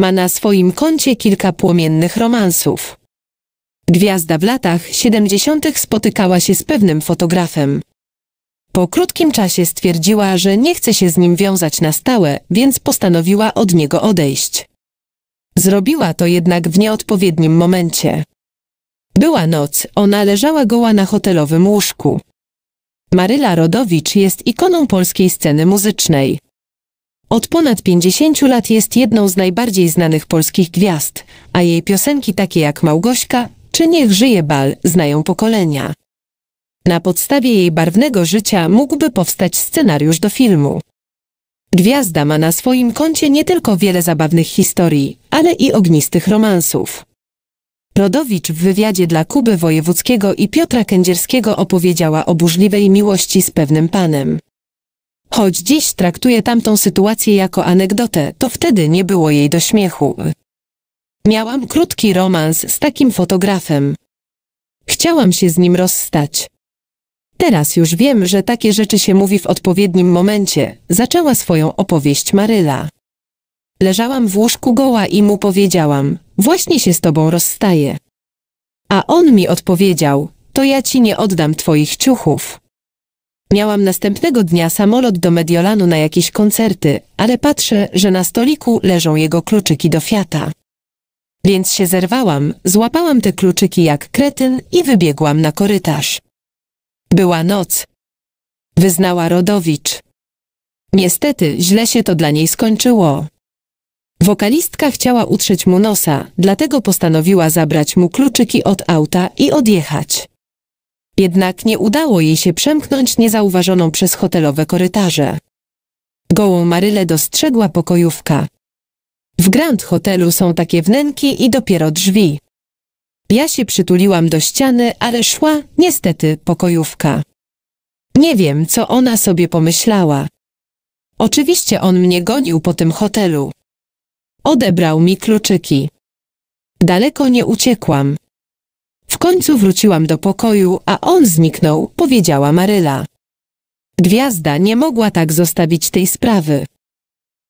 Ma na swoim koncie kilka płomiennych romansów. Gwiazda w latach 70. spotykała się z pewnym fotografem. Po krótkim czasie stwierdziła, że nie chce się z nim wiązać na stałe, więc postanowiła od niego odejść. Zrobiła to jednak w nieodpowiednim momencie. Była noc, ona leżała goła na hotelowym łóżku. Maryla Rodowicz jest ikoną polskiej sceny muzycznej. Od ponad 50 lat jest jedną z najbardziej znanych polskich gwiazd, a jej piosenki takie jak Małgośka czy Niech żyje bal znają pokolenia. Na podstawie jej barwnego życia mógłby powstać scenariusz do filmu. Gwiazda ma na swoim koncie nie tylko wiele zabawnych historii, ale i ognistych romansów. Rodowicz w wywiadzie dla Kuby Wojewódzkiego i Piotra Kędzierskiego opowiedziała o burzliwej miłości z pewnym panem. Choć dziś traktuję tamtą sytuację jako anegdotę, to wtedy nie było jej do śmiechu. Miałam krótki romans z takim fotografem. Chciałam się z nim rozstać. Teraz już wiem, że takie rzeczy się mówi w odpowiednim momencie, zaczęła swoją opowieść Maryla. Leżałam w łóżku goła i mu powiedziałam, właśnie się z tobą rozstaję. A on mi odpowiedział, to ja ci nie oddam twoich ciuchów. Miałam następnego dnia samolot do Mediolanu na jakieś koncerty, ale patrzę, że na stoliku leżą jego kluczyki do Fiata. Więc się zerwałam, złapałam te kluczyki jak kretyn i wybiegłam na korytarz. Była noc. Wyznała Rodowicz. Niestety, źle się to dla niej skończyło. Wokalistka chciała utrzeć mu nosa, dlatego postanowiła zabrać mu kluczyki od auta i odjechać. Jednak nie udało jej się przemknąć niezauważoną przez hotelowe korytarze. Gołą Marylę dostrzegła pokojówka. W Grand Hotelu są takie wnęki i dopiero drzwi. Ja się przytuliłam do ściany, ale szła, niestety, pokojówka. Nie wiem, co ona sobie pomyślała. Oczywiście on mnie gonił po tym hotelu. Odebrał mi kluczyki. Daleko nie uciekłam końcu wróciłam do pokoju, a on zniknął, powiedziała Maryla. Gwiazda nie mogła tak zostawić tej sprawy.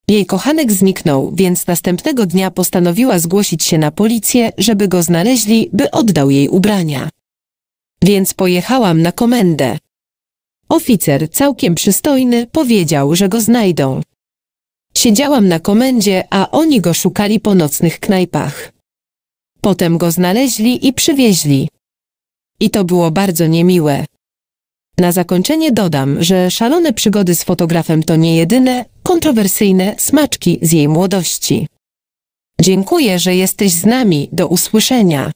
Jej kochanek zniknął, więc następnego dnia postanowiła zgłosić się na policję, żeby go znaleźli, by oddał jej ubrania. Więc pojechałam na komendę. Oficer, całkiem przystojny, powiedział, że go znajdą. Siedziałam na komendzie, a oni go szukali po nocnych knajpach. Potem go znaleźli i przywieźli. I to było bardzo niemiłe. Na zakończenie dodam, że szalone przygody z fotografem to nie jedyne, kontrowersyjne smaczki z jej młodości. Dziękuję, że jesteś z nami. Do usłyszenia.